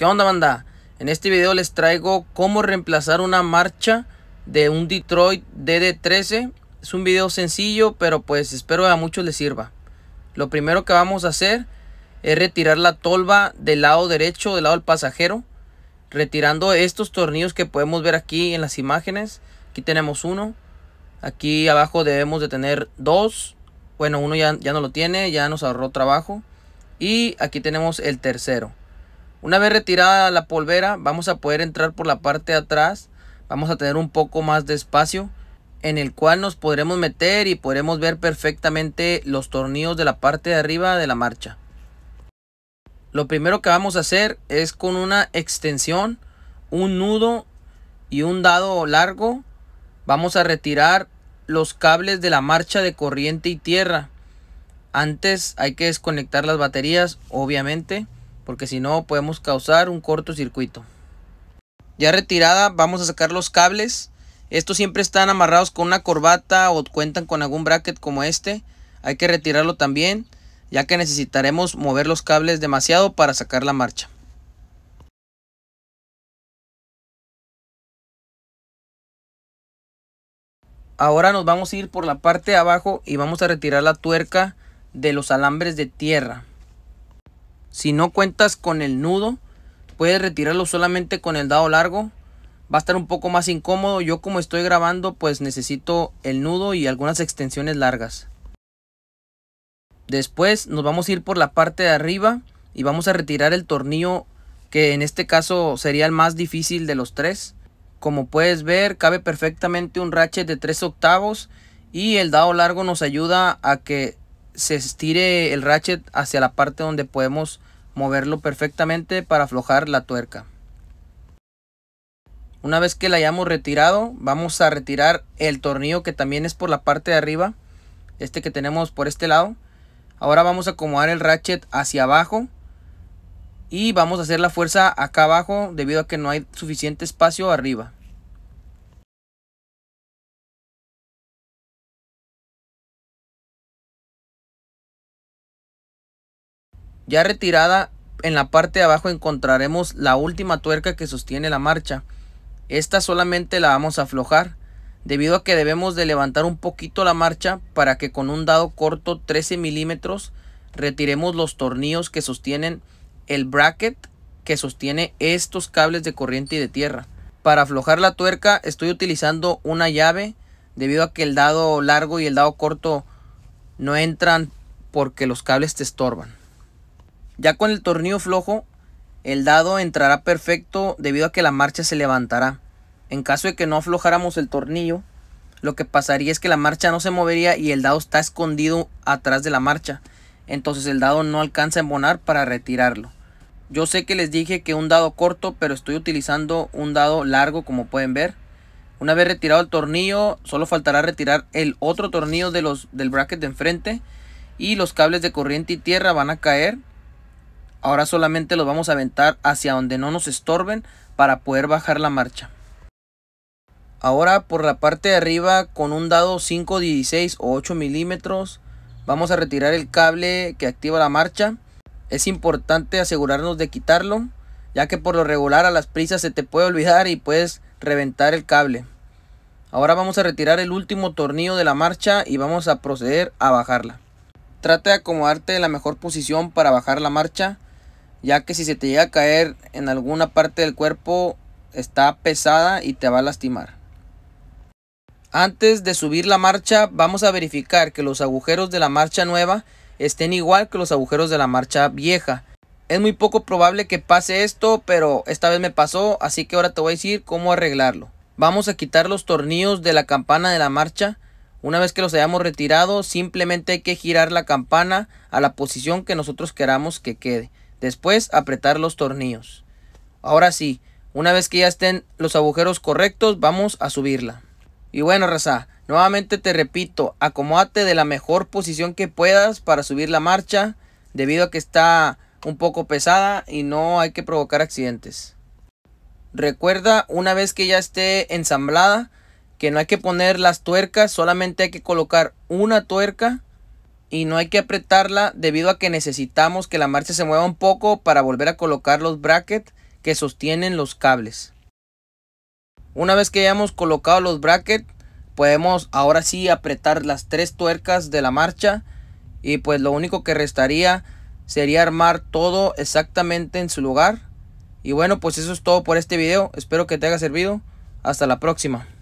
¿Qué onda banda? En este video les traigo cómo reemplazar una marcha de un Detroit DD13. Es un video sencillo, pero pues espero a muchos les sirva. Lo primero que vamos a hacer es retirar la tolva del lado derecho, del lado del pasajero. Retirando estos tornillos que podemos ver aquí en las imágenes. Aquí tenemos uno. Aquí abajo debemos de tener dos. Bueno, uno ya, ya no lo tiene, ya nos ahorró trabajo. Y aquí tenemos el tercero. Una vez retirada la polvera, vamos a poder entrar por la parte de atrás. Vamos a tener un poco más de espacio en el cual nos podremos meter y podremos ver perfectamente los tornillos de la parte de arriba de la marcha. Lo primero que vamos a hacer es con una extensión, un nudo y un dado largo. Vamos a retirar los cables de la marcha de corriente y tierra. Antes hay que desconectar las baterías, obviamente porque si no podemos causar un cortocircuito. Ya retirada vamos a sacar los cables. Estos siempre están amarrados con una corbata o cuentan con algún bracket como este. Hay que retirarlo también ya que necesitaremos mover los cables demasiado para sacar la marcha. Ahora nos vamos a ir por la parte de abajo y vamos a retirar la tuerca de los alambres de tierra. Si no cuentas con el nudo, puedes retirarlo solamente con el dado largo. Va a estar un poco más incómodo. Yo como estoy grabando, pues necesito el nudo y algunas extensiones largas. Después nos vamos a ir por la parte de arriba y vamos a retirar el tornillo que en este caso sería el más difícil de los tres. Como puedes ver, cabe perfectamente un ratchet de 3 octavos y el dado largo nos ayuda a que se estire el ratchet hacia la parte donde podemos moverlo perfectamente para aflojar la tuerca. Una vez que la hayamos retirado, vamos a retirar el tornillo que también es por la parte de arriba, este que tenemos por este lado. Ahora vamos a acomodar el ratchet hacia abajo y vamos a hacer la fuerza acá abajo debido a que no hay suficiente espacio arriba. Ya retirada en la parte de abajo encontraremos la última tuerca que sostiene la marcha. Esta solamente la vamos a aflojar, debido a que debemos de levantar un poquito la marcha para que con un dado corto 13 milímetros retiremos los tornillos que sostienen el bracket que sostiene estos cables de corriente y de tierra. Para aflojar la tuerca estoy utilizando una llave debido a que el dado largo y el dado corto no entran porque los cables te estorban. Ya con el tornillo flojo, el dado entrará perfecto debido a que la marcha se levantará. En caso de que no aflojáramos el tornillo, lo que pasaría es que la marcha no se movería y el dado está escondido atrás de la marcha. Entonces el dado no alcanza a embonar para retirarlo. Yo sé que les dije que un dado corto, pero estoy utilizando un dado largo como pueden ver. Una vez retirado el tornillo, solo faltará retirar el otro tornillo de los, del bracket de enfrente y los cables de corriente y tierra van a caer Ahora solamente los vamos a aventar hacia donde no nos estorben para poder bajar la marcha. Ahora por la parte de arriba con un dado 5, 16 o 8 milímetros vamos a retirar el cable que activa la marcha. Es importante asegurarnos de quitarlo ya que por lo regular a las prisas se te puede olvidar y puedes reventar el cable. Ahora vamos a retirar el último tornillo de la marcha y vamos a proceder a bajarla. Trata de acomodarte en la mejor posición para bajar la marcha ya que si se te llega a caer en alguna parte del cuerpo está pesada y te va a lastimar. Antes de subir la marcha vamos a verificar que los agujeros de la marcha nueva estén igual que los agujeros de la marcha vieja. Es muy poco probable que pase esto, pero esta vez me pasó, así que ahora te voy a decir cómo arreglarlo. Vamos a quitar los tornillos de la campana de la marcha. Una vez que los hayamos retirado, simplemente hay que girar la campana a la posición que nosotros queramos que quede. Después apretar los tornillos. Ahora sí, una vez que ya estén los agujeros correctos, vamos a subirla. Y bueno, raza, nuevamente te repito, acomódate de la mejor posición que puedas para subir la marcha, debido a que está un poco pesada y no hay que provocar accidentes. Recuerda, una vez que ya esté ensamblada, que no hay que poner las tuercas, solamente hay que colocar una tuerca y no hay que apretarla debido a que necesitamos que la marcha se mueva un poco para volver a colocar los brackets que sostienen los cables. Una vez que hayamos colocado los brackets, podemos ahora sí apretar las tres tuercas de la marcha y pues lo único que restaría sería armar todo exactamente en su lugar. Y bueno, pues eso es todo por este video. Espero que te haya servido. Hasta la próxima.